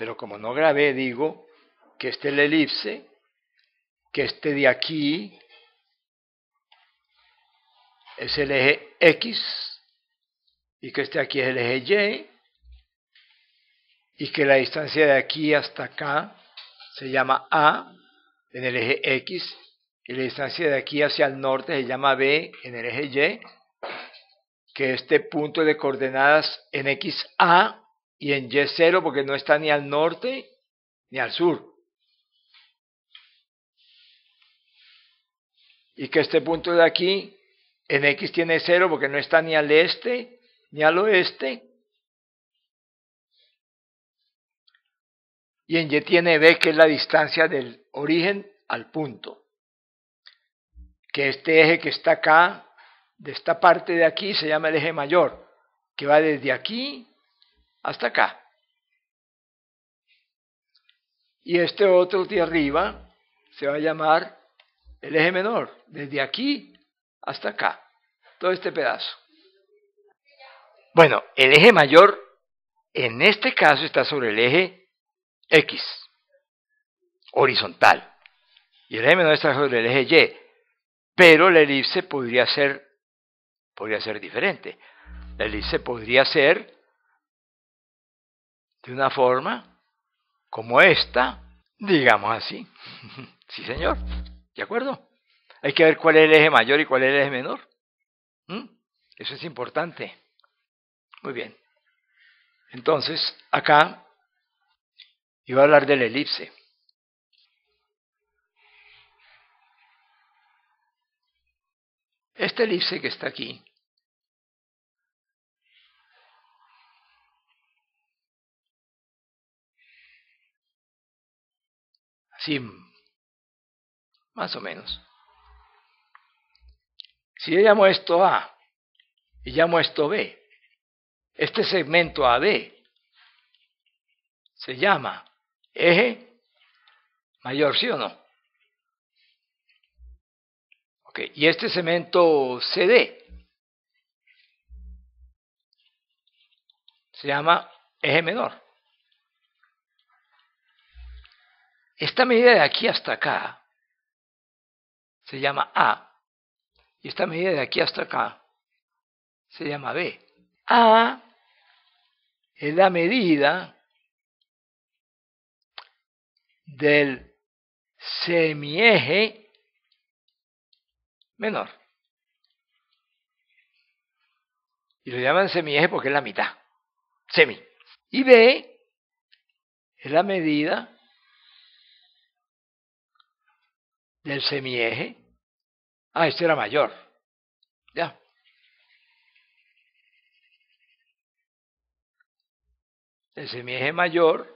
Pero como no grabé, digo que este es el elipse, que este de aquí es el eje X y que este aquí es el eje Y y que la distancia de aquí hasta acá se llama A en el eje X y la distancia de aquí hacia el norte se llama B en el eje Y que este punto de coordenadas en A, y en Y0 porque no está ni al norte ni al sur. Y que este punto de aquí en X tiene 0 porque no está ni al este ni al oeste. Y en Y tiene B que es la distancia del origen al punto. Que este eje que está acá, de esta parte de aquí, se llama el eje mayor, que va desde aquí hasta acá. Y este otro de arriba se va a llamar el eje menor, desde aquí hasta acá, todo este pedazo. Bueno, el eje mayor en este caso está sobre el eje X, horizontal, y el eje menor está sobre el eje Y, pero la elipse podría ser, podría ser diferente. La elipse podría ser de una forma como esta, digamos así. sí, señor. ¿De acuerdo? Hay que ver cuál es el eje mayor y cuál es el eje menor. ¿Mm? Eso es importante. Muy bien. Entonces, acá iba a hablar del elipse. Esta elipse que está aquí Sí, más o menos. Si yo llamo esto A y llamo esto B, este segmento AB se llama eje mayor, ¿sí o no? Ok, y este segmento CD se llama eje menor. Esta medida de aquí hasta acá se llama A y esta medida de aquí hasta acá se llama B. A es la medida del semieje menor. Y lo llaman semieje porque es la mitad, semi. Y B es la medida El semieje. Ah, este era mayor. Ya. El semieje mayor,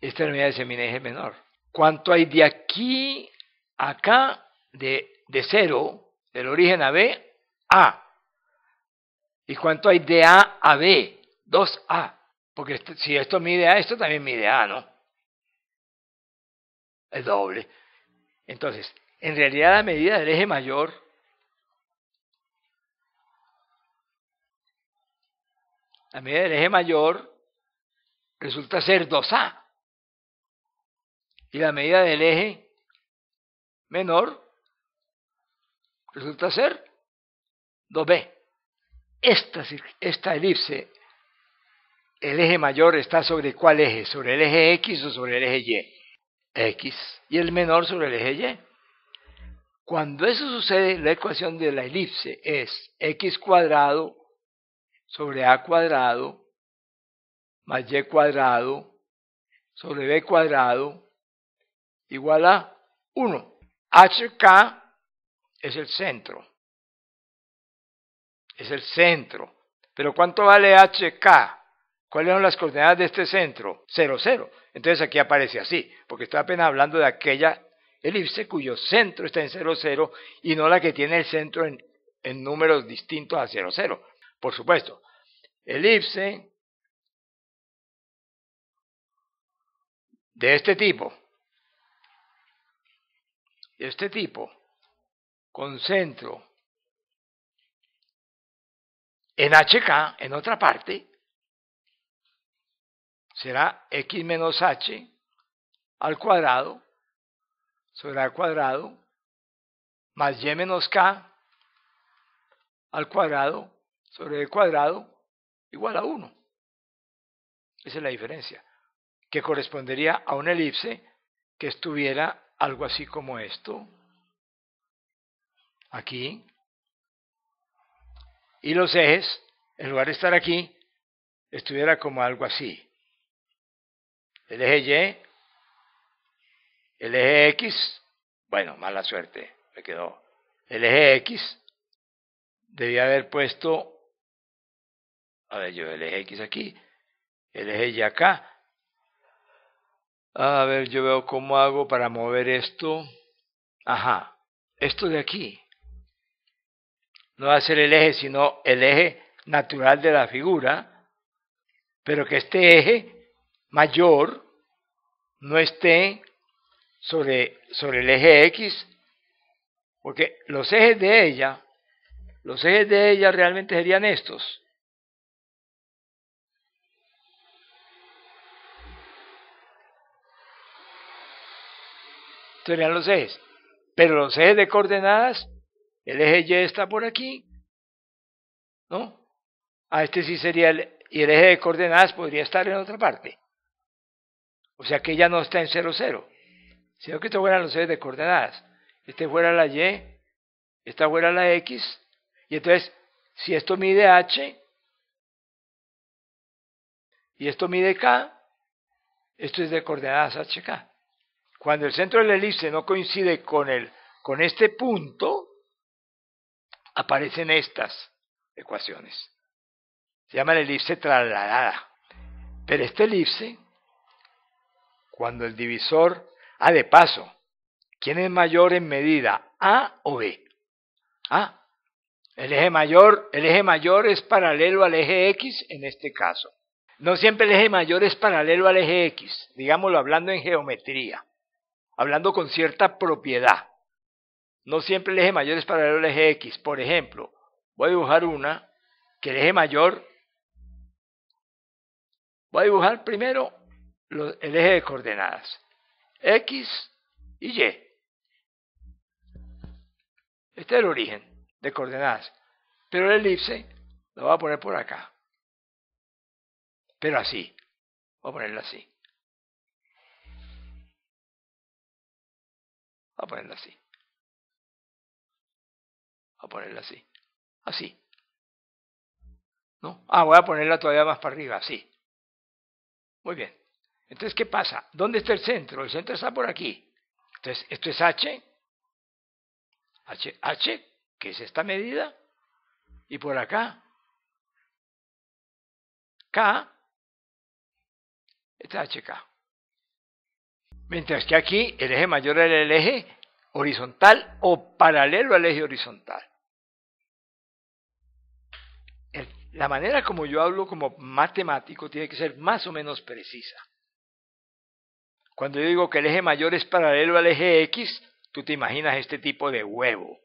esta era el semieje menor. ¿Cuánto hay de aquí acá de, de cero, del origen a B, A? ¿Y cuánto hay de A a B? 2A. Porque este, si esto mide A, esto también mide A, ¿no? Es doble. Entonces, en realidad la medida del eje mayor la medida del eje mayor resulta ser 2A. Y la medida del eje menor resulta ser 2B. Esta, esta elipse, el eje mayor está sobre cuál eje, sobre el eje X o sobre el eje Y x y el menor sobre el eje y. Cuando eso sucede, la ecuación de la elipse es x cuadrado sobre a cuadrado más y cuadrado sobre b cuadrado igual a 1. hk es el centro. Es el centro. Pero ¿cuánto vale hk? ¿Cuáles son las coordenadas de este centro? 0, 0. Entonces aquí aparece así, porque está apenas hablando de aquella elipse cuyo centro está en 0, 0 y no la que tiene el centro en, números distintos a 0, 0. Por supuesto, elipse de este tipo, este tipo, con centro en HK, en otra parte, será x menos h al cuadrado sobre a cuadrado más y menos k al cuadrado sobre el cuadrado igual a 1. Esa es la diferencia, que correspondería a una elipse que estuviera algo así como esto, aquí, y los ejes, en lugar de estar aquí, estuviera como algo así el eje Y, el eje X, bueno, mala suerte, me quedó. El eje X debía haber puesto, a ver yo, el eje X aquí, el eje Y acá. A ver, yo veo cómo hago para mover esto. Ajá, esto de aquí. No va a ser el eje, sino el eje natural de la figura, pero que este eje mayor no esté sobre, sobre el eje X, porque los ejes de ella, los ejes de ella realmente serían estos. Serían los ejes. Pero los ejes de coordenadas, el eje Y está por aquí, ¿no? A este sí sería el, y el eje de coordenadas podría estar en otra parte. O sea que ya no está en 0, 0. Sino que esto fuera los ejes de coordenadas. Este fuera la Y, esta fuera la X. Y entonces, si esto mide H y esto mide K, esto es de coordenadas HK. Cuando el centro de la elipse no coincide con, el, con este punto, aparecen estas ecuaciones. Se llama la elipse trasladada. Pero esta elipse cuando el divisor ha ah, de paso. ¿Quién es mayor en medida, A o B? A. El eje mayor, el eje mayor es paralelo al eje X en este caso. No siempre el eje mayor es paralelo al eje X, digámoslo hablando en geometría, hablando con cierta propiedad. No siempre el eje mayor es paralelo al eje X. Por ejemplo, voy a dibujar una que el eje mayor. Voy a dibujar primero el eje de coordenadas X y Y. Este es el origen de coordenadas. Pero el elipse lo voy a poner por acá. Pero así. Voy a ponerlo así. Voy a ponerlo así. Voy a ponerlo así. Así. ¿No? Ah, voy a ponerla todavía más para arriba, así. Muy bien. Entonces, ¿qué pasa? ¿Dónde está el centro? El centro está por aquí. Entonces, esto es H, H, H, que es esta medida, y por acá, K, este es k. Mientras que aquí el eje mayor era el eje horizontal o paralelo al eje horizontal. la manera como yo hablo como matemático tiene que ser más o menos precisa. Cuando yo digo que el eje mayor es paralelo al eje X, tú te imaginas este tipo de huevo.